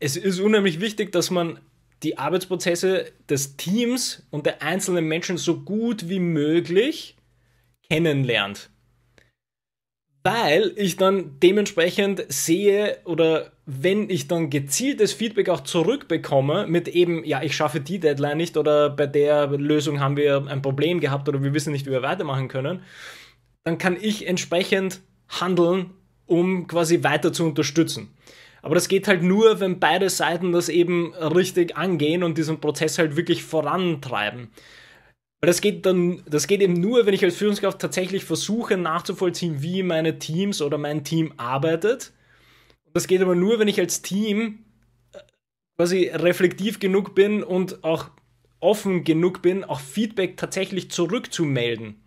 es ist unheimlich wichtig, dass man die Arbeitsprozesse des Teams und der einzelnen Menschen so gut wie möglich kennenlernt. Weil ich dann dementsprechend sehe oder wenn ich dann gezieltes Feedback auch zurückbekomme mit eben, ja, ich schaffe die Deadline nicht oder bei der Lösung haben wir ein Problem gehabt oder wir wissen nicht, wie wir weitermachen können, dann kann ich entsprechend handeln, um quasi weiter zu unterstützen. Aber das geht halt nur, wenn beide Seiten das eben richtig angehen und diesen Prozess halt wirklich vorantreiben. Weil das geht dann, das geht eben nur, wenn ich als Führungskraft tatsächlich versuche nachzuvollziehen, wie meine Teams oder mein Team arbeitet. Das geht aber nur, wenn ich als Team äh, quasi reflektiv genug bin und auch offen genug bin, auch Feedback tatsächlich zurückzumelden.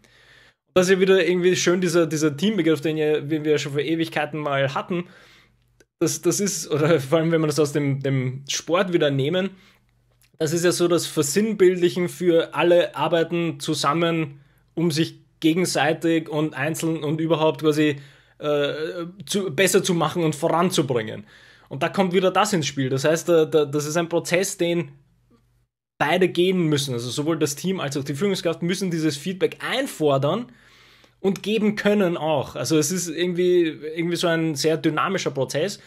Das ist ja wieder irgendwie schön, dieser, dieser Teambegriff, den, ja, wir schon vor Ewigkeiten mal hatten, das, das ist, oder vor allem wenn wir das aus dem, dem Sport wieder nehmen, das ist ja so das Versinnbildlichen für alle arbeiten zusammen, um sich gegenseitig und einzeln und überhaupt quasi äh, zu, besser zu machen und voranzubringen. Und da kommt wieder das ins Spiel. Das heißt, da, da, das ist ein Prozess, den beide gehen müssen. Also sowohl das Team als auch die Führungskraft müssen dieses Feedback einfordern und geben können auch. Also es ist irgendwie, irgendwie so ein sehr dynamischer Prozess